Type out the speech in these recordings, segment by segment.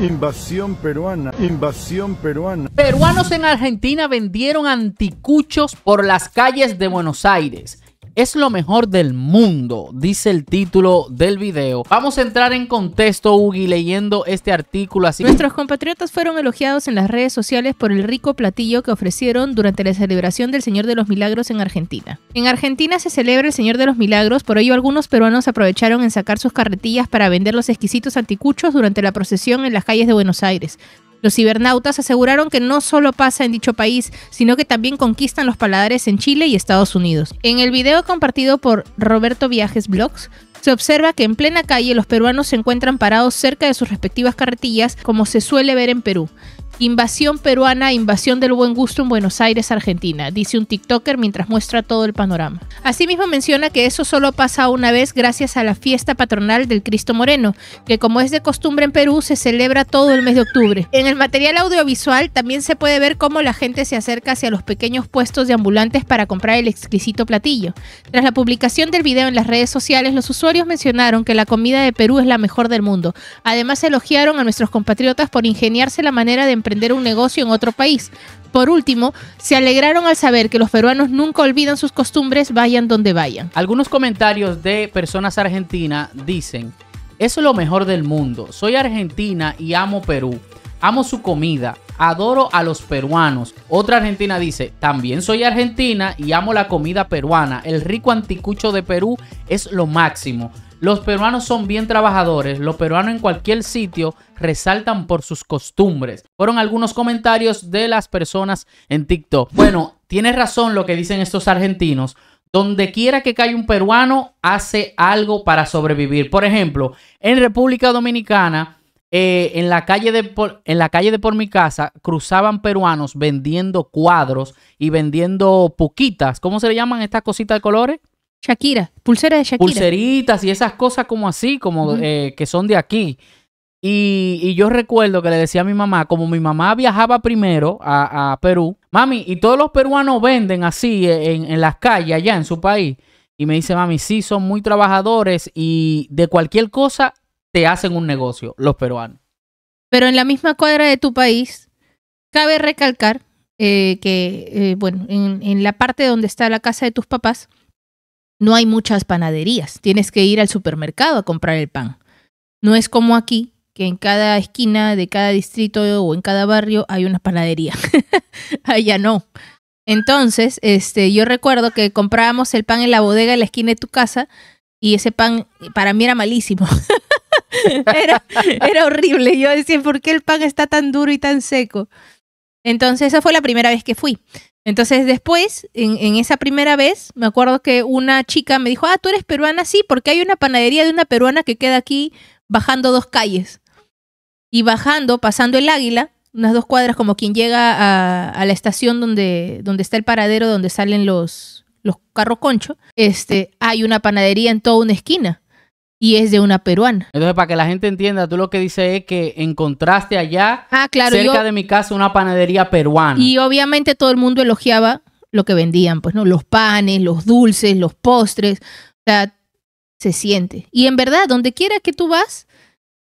Invasión peruana, invasión peruana. Peruanos en Argentina vendieron anticuchos por las calles de Buenos Aires es lo mejor del mundo, dice el título del video. Vamos a entrar en contexto, Ugi, leyendo este artículo Nuestros compatriotas fueron elogiados en las redes sociales por el rico platillo que ofrecieron durante la celebración del Señor de los Milagros en Argentina. En Argentina se celebra el Señor de los Milagros, por ello algunos peruanos aprovecharon en sacar sus carretillas para vender los exquisitos anticuchos durante la procesión en las calles de Buenos Aires. Los cibernautas aseguraron que no solo pasa en dicho país, sino que también conquistan los paladares en Chile y Estados Unidos. En el video compartido por Roberto Viajes Blogs, se observa que en plena calle los peruanos se encuentran parados cerca de sus respectivas carretillas, como se suele ver en Perú. Invasión peruana, invasión del buen gusto en Buenos Aires, Argentina, dice un TikToker mientras muestra todo el panorama. Asimismo menciona que eso solo pasa una vez gracias a la fiesta patronal del Cristo Moreno, que como es de costumbre en Perú se celebra todo el mes de octubre. En el material audiovisual también se puede ver cómo la gente se acerca hacia los pequeños puestos de ambulantes para comprar el exquisito platillo. Tras la publicación del video en las redes sociales, los usuarios mencionaron que la comida de Perú es la mejor del mundo. Además elogiaron a nuestros compatriotas por ingeniarse la manera de emprender un negocio en otro país. Por último, se alegraron al saber que los peruanos nunca olvidan sus costumbres, vayan donde vayan. Algunos comentarios de personas argentinas dicen, eso es lo mejor del mundo, soy argentina y amo Perú, amo su comida, adoro a los peruanos. Otra argentina dice, también soy argentina y amo la comida peruana, el rico anticucho de Perú es lo máximo. Los peruanos son bien trabajadores, los peruanos en cualquier sitio resaltan por sus costumbres. Fueron algunos comentarios de las personas en TikTok. Bueno, tienes razón lo que dicen estos argentinos. Donde quiera que caiga un peruano, hace algo para sobrevivir. Por ejemplo, en República Dominicana, eh, en, la calle de por, en la calle de por mi casa cruzaban peruanos vendiendo cuadros y vendiendo puquitas. ¿Cómo se le llaman estas cositas de colores? Shakira, pulseras de Shakira. Pulseritas y esas cosas como así, como eh, que son de aquí. Y, yo recuerdo que le decía a mi mamá, como mi mamá viajaba primero a, Perú, mami, y todos los peruanos venden así eh, en, las calles allá en su país. Y me dice, mami, sí, son muy trabajadores y de cualquier cosa te hacen un negocio, los peruanos. Pero en la misma cuadra de tu país, cabe recalcar eh, que, bueno, en la parte donde está la casa de tus papás, no hay muchas panaderías, tienes que ir al supermercado a comprar el pan. No es como aquí, que en cada esquina de cada distrito o en cada barrio hay una panadería. Allá no. Entonces, este, yo recuerdo que comprábamos el pan en la bodega en la esquina de tu casa y ese pan para mí era malísimo. era, era horrible. Yo decía, ¿por qué el pan está tan duro y tan seco? Entonces, esa fue la primera vez que fui. Entonces, después, en, esa primera vez, me acuerdo que una chica me dijo, ah, tú eres peruana, sí, porque hay una panadería de una peruana que queda aquí bajando dos calles. Y bajando, pasando el águila, unas dos cuadras, como quien llega a, la estación donde, donde está el paradero, donde salen los, los carros concho, este, hay una panadería en toda una esquina y es de una peruana. Entonces, para que la gente entienda, tú lo que dices es que encontraste allá, ah, cerca de mi casa, una panadería peruana. Y obviamente todo el mundo elogiaba lo que vendían, pues, ¿no? Los panes, los dulces, los postres, o sea, se siente. Y en verdad, donde quiera que tú vas,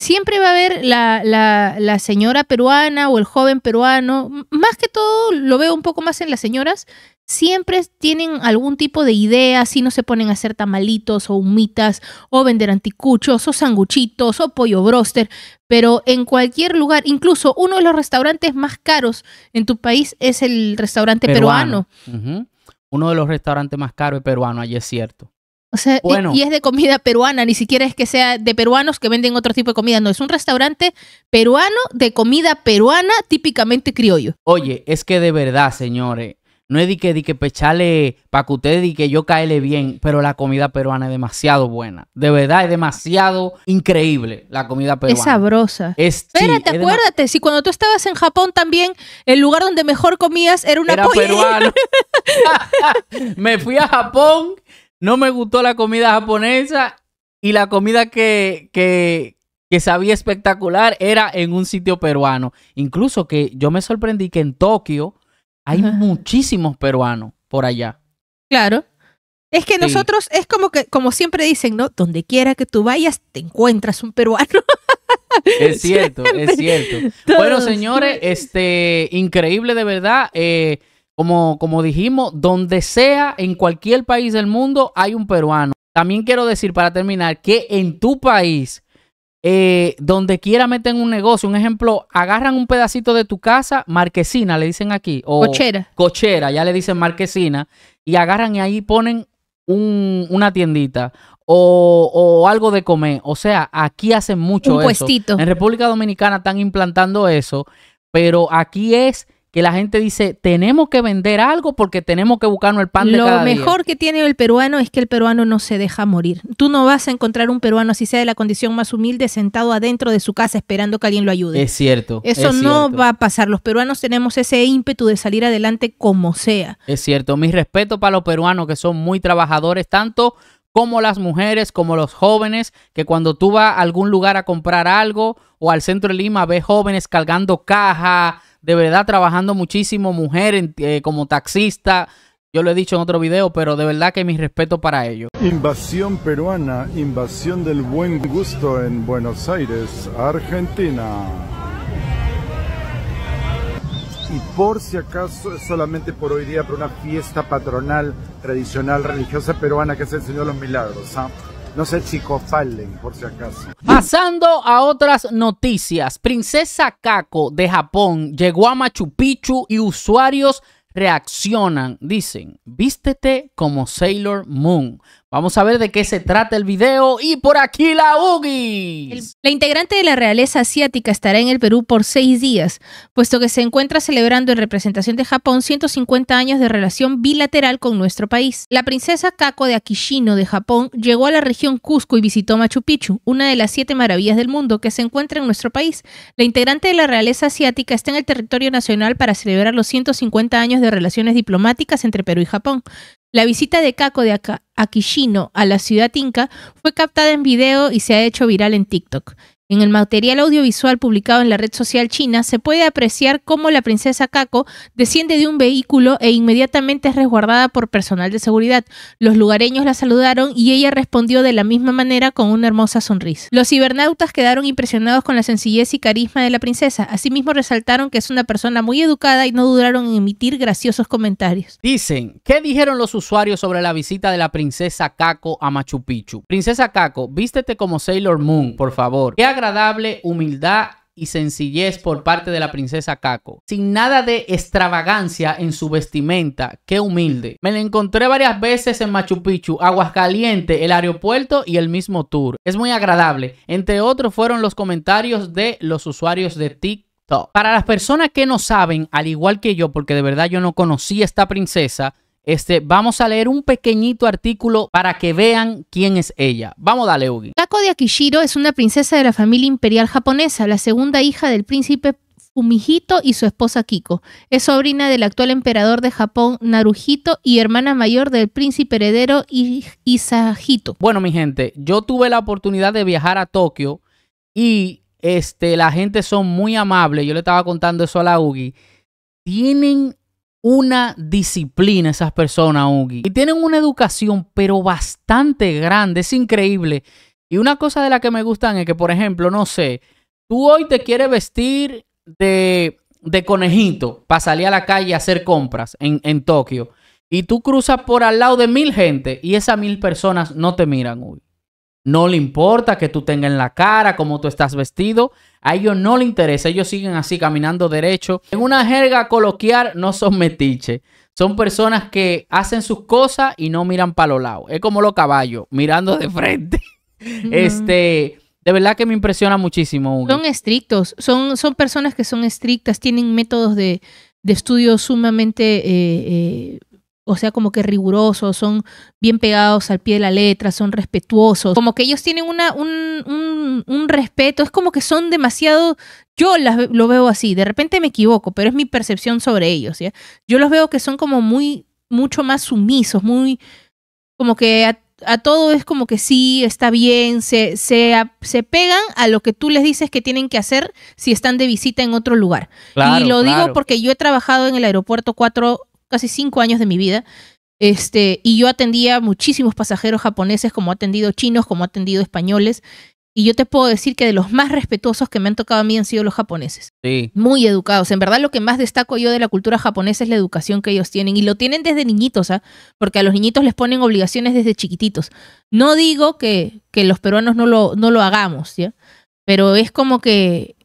siempre va a haber la, la, la señora peruana o el joven peruano, más que todo lo veo un poco más en las señoras, siempre tienen algún tipo de idea, si no se ponen a hacer tamalitos o humitas o vender anticuchos o sanguchitos o pollo broster, pero en cualquier lugar, incluso uno de los restaurantes más caros en tu país es el restaurante peruano. Uno de los restaurantes más caros y peruano, allí es cierto. O sea, y es de comida peruana, ni siquiera es que sea de peruanos que venden otro tipo de comida, no, es un restaurante peruano de comida peruana típicamente criollo. Oye, es que de verdad, señores, no es de que, de que pues, para que usted y que yo caele bien, pero la comida peruana es demasiado buena. De verdad, es demasiado increíble la comida peruana. Es sabrosa. Espérate, acuérdate, si cuando tú estabas en Japón también, el lugar donde mejor comías era una era peruano. Me fui a Japón, no me gustó la comida japonesa y la comida que, que, que sabía espectacular era en un sitio peruano. Incluso que yo me sorprendí que en Tokio hay muchísimos peruanos por allá. Claro. Es que nosotros, es como que, como siempre dicen, ¿no? Donde quiera que tú vayas, te encuentras un peruano. Es cierto, es cierto. Bueno, señores, este, increíble de verdad. Eh, como, como dijimos, donde sea, en cualquier país del mundo, hay un peruano. También quiero decir para terminar que en tu país eh, donde quiera meten un negocio. Un ejemplo, agarran un pedacito de tu casa, marquesina, le dicen aquí. O cochera. Cochera, ya le dicen marquesina. Y agarran y ahí ponen una tiendita o, algo de comer. O sea, aquí hacen mucho un Puestito. En República Dominicana están implantando eso, pero aquí es que la gente dice, tenemos que vender algo porque tenemos que buscarnos el pan de Lo mejor que tiene el peruano es que el peruano no se deja morir. Tú no vas a encontrar un peruano, si sea de la condición más humilde, sentado adentro de su casa esperando que alguien lo ayude. Es cierto. Eso no va a pasar. Los peruanos tenemos ese ímpetu de salir adelante como sea. Es cierto. Mi respeto para los peruanos que son muy trabajadores, tanto como las mujeres, como los jóvenes, que cuando tú vas a algún lugar a comprar algo o al centro de Lima ves jóvenes cargando caja de verdad trabajando muchísimo, mujer eh, como taxista. Yo lo he dicho en otro video, pero de verdad que mi respeto para ellos. Invasión peruana, invasión del buen gusto en Buenos Aires, Argentina. Y por si acaso, solamente por hoy día, por una fiesta patronal tradicional religiosa peruana que es el Señor de los Milagros. ¿ah? No sé, chico Fallen, por si acaso. Pasando a otras noticias, Princesa Kako de Japón llegó a Machu Picchu y usuarios reaccionan. Dicen, vístete como Sailor Moon. Vamos a ver de qué se trata el video y por aquí la ugi La integrante de la realeza asiática estará en el Perú por seis días, puesto que se encuentra celebrando en representación de Japón 150 años de relación bilateral con nuestro país. La princesa Kako de Akishino de Japón llegó a la región Cusco y visitó Machu Picchu, una de las siete maravillas del mundo que se encuentra en nuestro país. La integrante de la realeza asiática está en el territorio nacional para celebrar los 150 años de relaciones diplomáticas entre Perú y Japón. La visita de Kako de Akishino a la ciudad inca fue captada en video y se ha hecho viral en TikTok. En el material audiovisual publicado en la red social china se puede apreciar cómo la princesa Kako desciende de un vehículo e inmediatamente es resguardada por personal de seguridad. Los lugareños la saludaron y ella respondió de la misma manera con una hermosa sonrisa. Los cibernautas quedaron impresionados con la sencillez y carisma de la princesa. Asimismo resaltaron que es una persona muy educada y no dudaron en emitir graciosos comentarios. Dicen, ¿qué dijeron los usuarios sobre la visita de la princesa Kako a Machu Picchu? Princesa Kako, vístete como Sailor Moon, por favor agradable humildad y sencillez por parte de la princesa Kako. Sin nada de extravagancia en su vestimenta, qué humilde. Me la encontré varias veces en Machu Picchu, Aguascaliente, el aeropuerto y el mismo tour. Es muy agradable. Entre otros fueron los comentarios de los usuarios de TikTok. Para las personas que no saben, al igual que yo, porque de verdad yo no conocí a esta princesa, este, vamos a leer un pequeñito artículo para que vean quién es ella. Vamos a Ugi. Tako de Akishiro es una princesa de la familia imperial japonesa, la segunda hija del príncipe Fumihito y su esposa Kiko. Es sobrina del actual emperador de Japón, Naruhito, y hermana mayor del príncipe heredero Isahito. Bueno, mi gente, yo tuve la oportunidad de viajar a Tokio y este, la gente son muy amables. Yo le estaba contando eso a la Ugi. Tienen una disciplina esas personas, Ugi. Y tienen una educación, pero bastante grande, es increíble. Y una cosa de la que me gustan es que, por ejemplo, no sé, tú hoy te quieres vestir de, conejito para salir a la calle a hacer compras en, en, Tokio. Y tú cruzas por al lado de mil gente y esas mil personas no te miran, Ugi. No le importa que tú tengas en la cara, cómo tú estás vestido. A ellos no les interesa, ellos siguen así caminando derecho. En una jerga coloquial no son metiches. Son personas que hacen sus cosas y no miran para los lados. Es como los caballos, mirando de frente. Este, de verdad que me impresiona muchísimo. Son estrictos, son, son personas que son estrictas, tienen métodos de, estudio sumamente eh, eh, o sea, como que rigurosos, son bien pegados al pie de la letra, son respetuosos, como que ellos tienen una, un, respeto, es como que son demasiado, yo las, lo veo así, de repente me equivoco, pero es mi percepción sobre ellos, ¿ya? Yo los veo que son como muy, mucho más sumisos, muy, como que a, todo es como que sí, está bien, se, se, se, pegan a lo que tú les dices que tienen que hacer si están de visita en otro lugar. y lo digo porque yo he trabajado en el aeropuerto cuatro casi cinco años de mi vida. Este, y yo atendía muchísimos pasajeros japoneses, como atendido chinos, como atendido españoles. Y yo te puedo decir que de los más respetuosos que me han tocado a mí han sido los japoneses. Muy educados. En verdad, lo que más destaco yo de la cultura japonesa es la educación que ellos tienen. Y lo tienen desde niñitos, ¿ah? Porque a los niñitos les ponen obligaciones desde chiquititos. No digo que, los peruanos no lo, no lo hagamos, Pero es como que,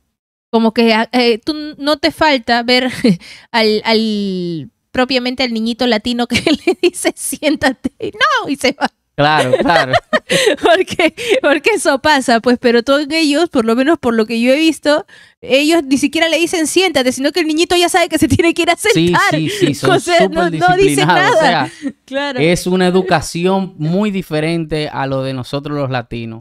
como que ah, eh, tú no te falta ver al propiamente al niñito latino que le dice siéntate, no, y se va. Claro, claro. porque, porque eso pasa, pues, pero todos ellos, por lo menos por lo que yo he visto, ellos ni siquiera le dicen siéntate, sino que el niñito ya sabe que se tiene que ir a sentar. o sea, no, dice nada. claro. Es una educación muy diferente a lo de nosotros los latinos.